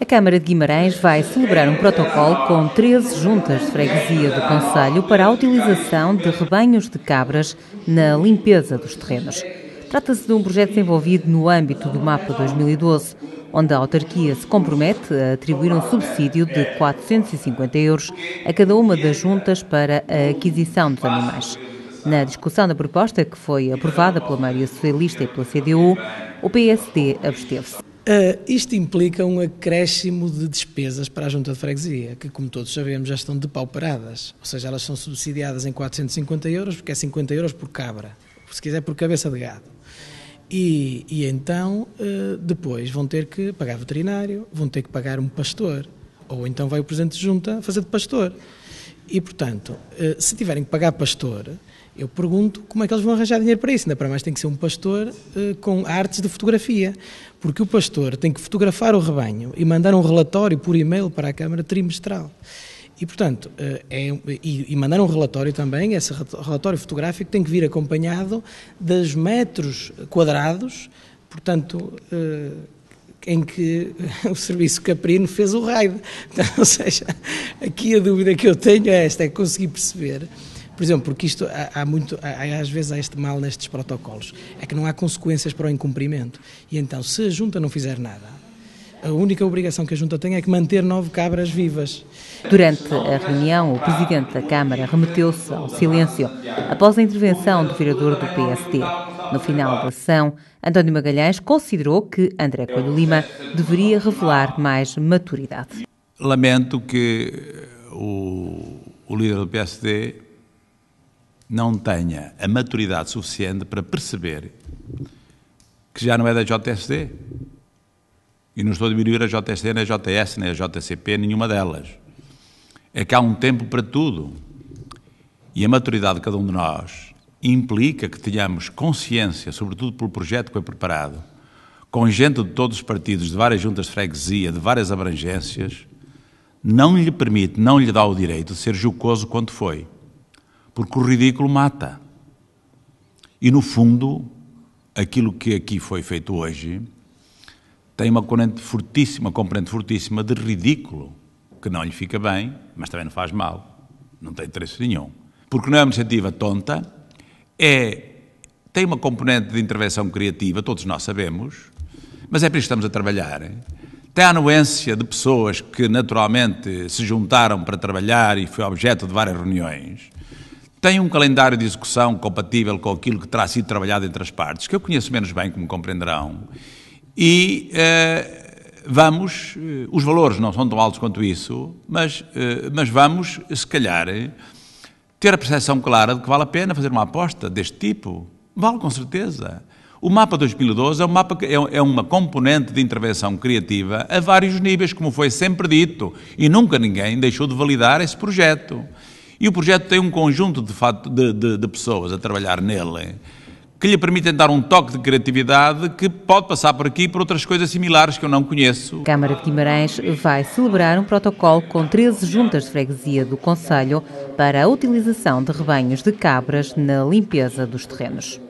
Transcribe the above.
A Câmara de Guimarães vai celebrar um protocolo com 13 juntas de freguesia do Conselho para a utilização de rebanhos de cabras na limpeza dos terrenos. Trata-se de um projeto desenvolvido no âmbito do MAPA 2012, onde a autarquia se compromete a atribuir um subsídio de 450 euros a cada uma das juntas para a aquisição dos animais. Na discussão da proposta, que foi aprovada pela maioria socialista e pela CDU, o PSD absteve-se. Uh, isto implica um acréscimo de despesas para a Junta de Freguesia, que, como todos sabemos, já estão depauperadas. Ou seja, elas são subsidiadas em 450 euros, porque é 50 euros por cabra, se quiser, por cabeça de gado. E, e então, uh, depois vão ter que pagar veterinário, vão ter que pagar um pastor, ou então vai o Presidente de Junta fazer de pastor. E, portanto, ah, se tiverem que pagar pastor, eu pergunto como é que eles vão arranjar dinheiro para isso. Ainda para mais tem que ser um pastor eh, com artes de fotografia, porque o pastor tem que fotografar o rebanho e mandar um relatório por e-mail para a Câmara trimestral. E, portanto, eh, é, e, e mandar um relatório também, esse relatório fotográfico tem que vir acompanhado dos metros quadrados, portanto, eh, em que o serviço caprino fez o raio. Então, ou seja, aqui a dúvida que eu tenho é esta, é conseguir perceber por exemplo, porque isto há, muito, há, às vezes há este mal nestes protocolos, é que não há consequências para o incumprimento. E então, se a Junta não fizer nada, a única obrigação que a Junta tem é que manter nove cabras vivas. Durante a reunião, o Presidente da Câmara remeteu-se ao silêncio após a intervenção do vereador do PSD. No final da sessão, António Magalhães considerou que André Coelho Lima deveria revelar mais maturidade. Lamento que o, o líder do PSD não tenha a maturidade suficiente para perceber que já não é da JSD. E não estou a diminuir a JSD, nem a JS, nem a JCP, nenhuma delas. É que há um tempo para tudo. E a maturidade de cada um de nós implica que tenhamos consciência, sobretudo pelo projeto que foi preparado, com gente de todos os partidos, de várias juntas de freguesia, de várias abrangências, não lhe permite, não lhe dá o direito de ser jocoso quanto foi porque o ridículo mata. E no fundo, aquilo que aqui foi feito hoje tem uma componente fortíssima, componente fortíssima de ridículo, que não lhe fica bem, mas também não faz mal, não tem interesse nenhum. Porque não é uma iniciativa tonta, é, tem uma componente de intervenção criativa, todos nós sabemos, mas é por isso que estamos a trabalhar. Tem a anuência de pessoas que naturalmente se juntaram para trabalhar e foi objeto de várias reuniões tem um calendário de execução compatível com aquilo que terá sido trabalhado entre as partes, que eu conheço menos bem, como compreenderão, e eh, vamos, eh, os valores não são tão altos quanto isso, mas, eh, mas vamos, se calhar, ter a percepção clara de que vale a pena fazer uma aposta deste tipo. Vale com certeza. O mapa 2012 é, um mapa, é, é, uma componente de intervenção criativa a vários níveis, como foi sempre dito, e nunca ninguém deixou de validar esse projeto. E o projeto tem um conjunto de, fato, de, de, de pessoas a trabalhar nele que lhe permitem dar um toque de criatividade que pode passar por aqui por outras coisas similares que eu não conheço. Câmara de Guimarães vai celebrar um protocolo com 13 juntas de freguesia do Conselho para a utilização de rebanhos de cabras na limpeza dos terrenos.